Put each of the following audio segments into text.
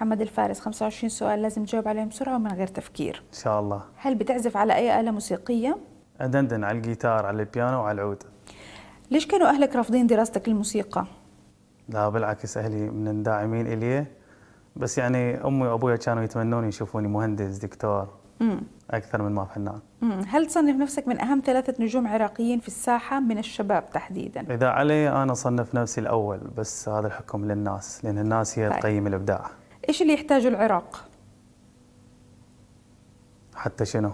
محمد الفارس 25 سؤال لازم تجاوب عليهم بسرعه ومن غير تفكير ان شاء الله هل بتعزف على اي اله موسيقيه ادندن على الجيتار على البيانو وعلى العود ليش كانوا اهلك رافضين دراستك للموسيقى لا بالعكس اهلي من الداعمين الي بس يعني امي وابوي كانوا يتمنون يشوفوني مهندس دكتور مم. اكثر من ما فنان مم. هل تصنف نفسك من اهم ثلاثه نجوم عراقيين في الساحه من الشباب تحديدا اذا علي انا اصنف نفسي الاول بس هذا الحكم للناس لان الناس هي تقيم طيب. الابداع ايش اللي يحتاجه العراق؟ حتى شنو؟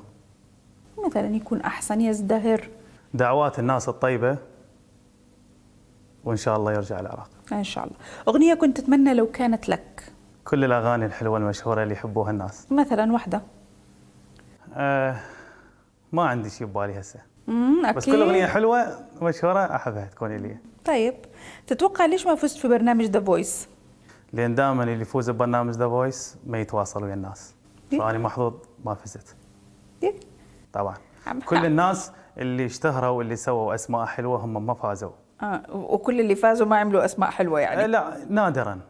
مثلا يكون احسن يزدهر دعوات الناس الطيبه وان شاء الله يرجع العراق ان شاء الله اغنيه كنت اتمنى لو كانت لك كل الاغاني الحلوه المشهوره اللي يحبوها الناس مثلا واحده آه ما عندي شيء ببالي هسه أكيد. بس كل اغنيه حلوه مشهوره احبها تكون لي طيب تتوقع ليش ما فزت في برنامج ذا فويس لان دائما اللي يفوز ببرنامج ذا فويس ما يتواصل ويا الناس فانا محظوظ ما فزت طبعا كل الناس اللي اشتهروا واللي سووا اسماء حلوه هم ما فازوا آه وكل اللي فازوا ما عملوا اسماء حلوه يعني لا نادرا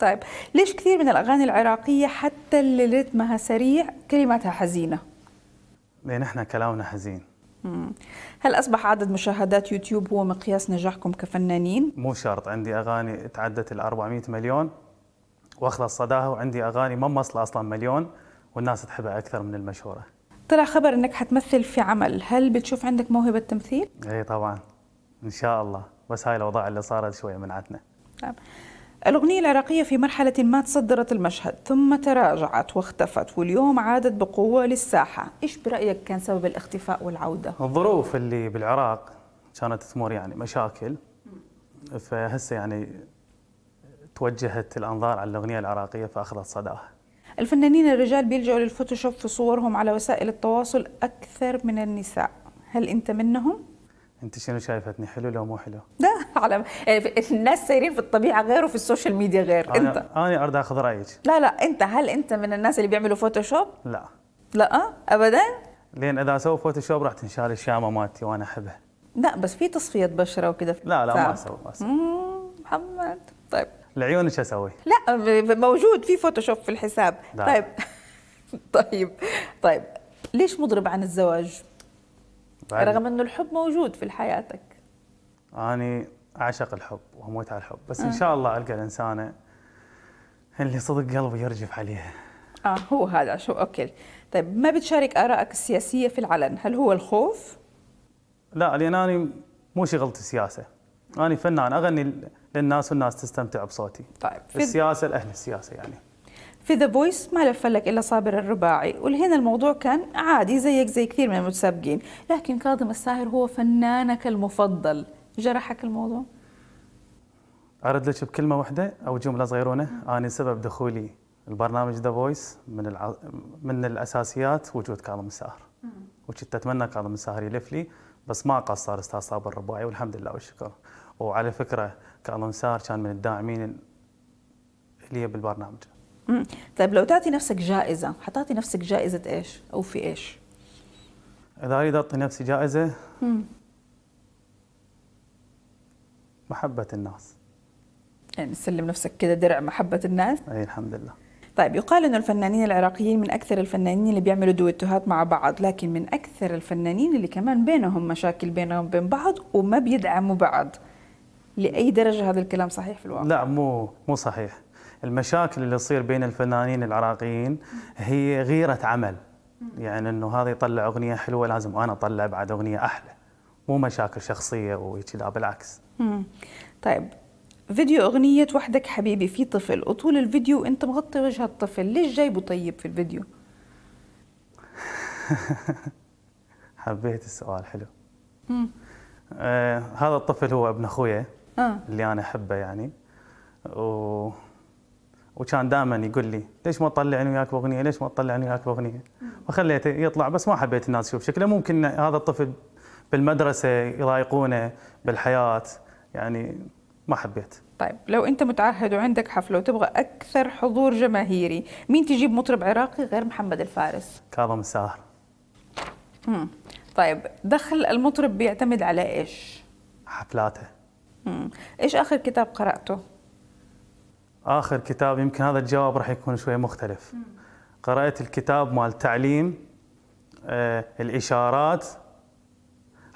طيب ليش كثير من الاغاني العراقيه حتى اللي رتمها سريع كلماتها حزينه لان احنا كلامنا حزين هل أصبح عدد مشاهدات يوتيوب هو مقياس نجاحكم كفنانين؟ مو شرط عندي أغاني تعدت ال 400 مليون واخذ صداها وعندي أغاني ما مصلة أصلا مليون والناس تحبها أكثر من المشهورة طلع خبر أنك حتمثل في عمل هل بتشوف عندك موهبة تمثيل؟ أي طبعا إن شاء الله بس هاي الأوضاع اللي صارت شوية منعتنا طيب. الأغنية العراقية في مرحلة ما تصدرت المشهد ثم تراجعت واختفت واليوم عادت بقوة للساحة إيش برأيك كان سبب الاختفاء والعودة؟ الظروف اللي بالعراق كانت تمر يعني مشاكل فهسه يعني توجهت الأنظار على الأغنية العراقية فأخذت صداها الفنانين الرجال بيلجأوا للفوتوشوب في صورهم على وسائل التواصل أكثر من النساء هل أنت منهم؟ أنت شنو شايفتني حلو لو مو حلو؟ لا على الناس سايرين في الطبيعه غير وفي السوشيال ميديا غير أنا انت انا ارد اخذ رايك لا لا انت هل انت من الناس اللي بيعملوا فوتوشوب لا لا أه؟ ابدا لان اذا اسوي فوتوشوب راح تنشال الشامه مالتي وانا احبها لا بس في تصفيه بشره وكذا لا لا ما اسوي ما اسوي محمد طيب لعيونك اسوي لا موجود في فوتوشوب في الحساب لا. طيب طيب طيب ليش مضرب عن الزواج؟ بعد. رغم انه الحب موجود في حياتك اني اعشق الحب واموت على الحب بس ان آه. شاء الله القى الانسانه اللي صدق قلبي يرجف عليها اه هو هذا شو اوكي طيب ما بتشارك ارائك السياسيه في العلن هل هو الخوف لا لان انا مو شغلتي السياسه انا فنان اغني للناس والناس تستمتع بصوتي طيب في السياسه الاهل السياسه يعني في ذا فويس ما لف لك الا صابر الرباعي ولهنا الموضوع كان عادي زيك زي كثير من المتسابقين لكن كاظم الساهر هو فنانك المفضل جرحك الموضوع؟ أرد لك بكلمة واحدة أو جملة صغيرونة أنا سبب دخولي البرنامج ذا فويس من الع... من الأساسيات وجود كاظم الساهر وكنت أتمنى كاظم الساهر يلف لي بس ما قصر أستاذ صابر الرباعي والحمد لله والشكر وعلى فكرة كاظم الساهر كان من الداعمين لي بالبرنامج طيب لو تعطي نفسك جائزة حتعطي نفسك جائزة إيش أو في إيش؟ إذا أريد أعطي نفسي جائزة مم. محبة الناس يعني سلم نفسك كده درع محبة الناس أي الحمد لله طيب يقال أن الفنانين العراقيين من أكثر الفنانين اللي بيعملوا دويتوهات مع بعض لكن من أكثر الفنانين اللي كمان بينهم مشاكل بينهم بين بعض وما بيدعموا بعض لأي درجة هذا الكلام صحيح في الواقع؟ لا مو مو صحيح المشاكل اللي تصير بين الفنانين العراقيين هي غيرة عمل يعني انه هذا يطلع اغنيه حلوه لازم انا اطلع بعد اغنيه احلى مو مشاكل شخصيه وهيك لا بالعكس مم. طيب فيديو اغنيه وحدك حبيبي في طفل وطول الفيديو انت مغطي وجه الطفل ليش جايبه طيب في الفيديو حبيت السؤال حلو مم. آه هذا الطفل هو ابن اخويا آه. اللي انا احبه يعني و... وكان دائما يقول لي ليش ما تطلعني وياك باغنيه؟ ليش ما تطلعني وياك باغنيه؟ فخليته يطلع بس ما حبيت الناس تشوف شكله ممكن هذا الطفل بالمدرسه يضايقونه بالحياه يعني ما حبيت طيب لو انت متعهد وعندك حفله وتبغى اكثر حضور جماهيري مين تجيب مطرب عراقي غير محمد الفارس كاظم الساهر امم طيب دخل المطرب بيعتمد على ايش حفلاته امم ايش اخر كتاب قراته اخر كتاب يمكن هذا الجواب راح يكون شوي مختلف مم. قرات الكتاب مال تعليم آه الاشارات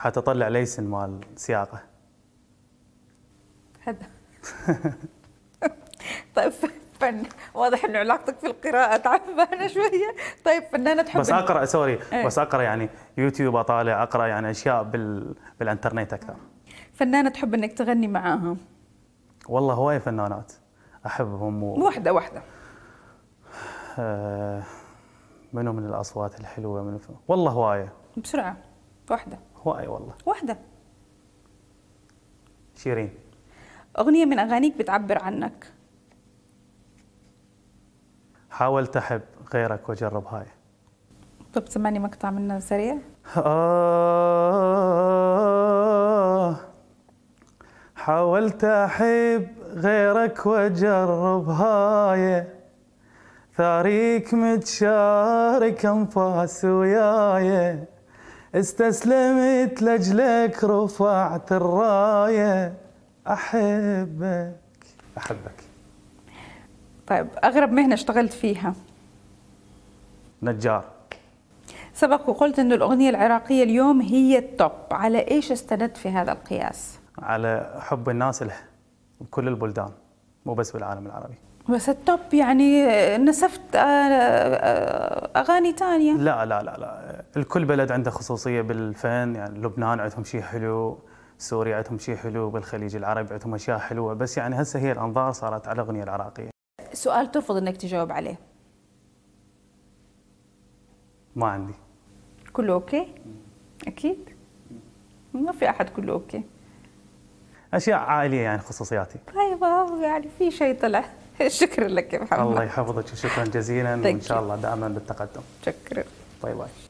حتطلع ليسن مال سياقه هذا طيب فن واضح انه علاقتك في القراءة تعبانة شوية، طيب فنانة تحب بس اقرا سوري ايه؟ بس اقرا يعني يوتيوب اطالع اقرا يعني اشياء بال... بالانترنت اكثر. فنانة تحب انك تغني معاها؟ والله هواية فنانات احبهم و... واحدة واحدة. آه، منو من الاصوات الحلوة من والله هواية. بسرعة واحدة. واي والله واحدة شيرين أغنية من أغانيك بتعبر عنك حاولت أحب غيرك وأجرب هاي طب سمعني مقطع منها سريع آه حاولت أحب غيرك وأجرب هاي ثاريك متشارك أنفاس وياي استسلمت لجلك رفعت الراية أحبك أحبك طيب أغرب مهنة اشتغلت فيها نجار سبق وقلت أن الأغنية العراقية اليوم هي التوب على إيش استندت في هذا القياس؟ على حب الناس له بكل البلدان مو بس بالعالم العربي بس التوب يعني نسفت آه، آه، آه، اغاني ثانيه لا لا لا لا الكل بلد عنده خصوصية بالفن يعني لبنان عندهم شيء حلو سوريا عندهم شيء حلو بالخليج العربي عندهم أشياء حلوة بس يعني هسه هي الأنظار صارت على الأغنية العراقية سؤال ترفض أنك تجاوب عليه ما عندي كله أوكي؟ أكيد ما في أحد كله أوكي أشياء عائلية يعني خصوصياتي طيب آه، يعني في شيء طلع شكرا لك يا محمد الله يحفظك وشكرا جزيلا وإن شاء الله دائما بالتقدم شكرا طيب، باي باي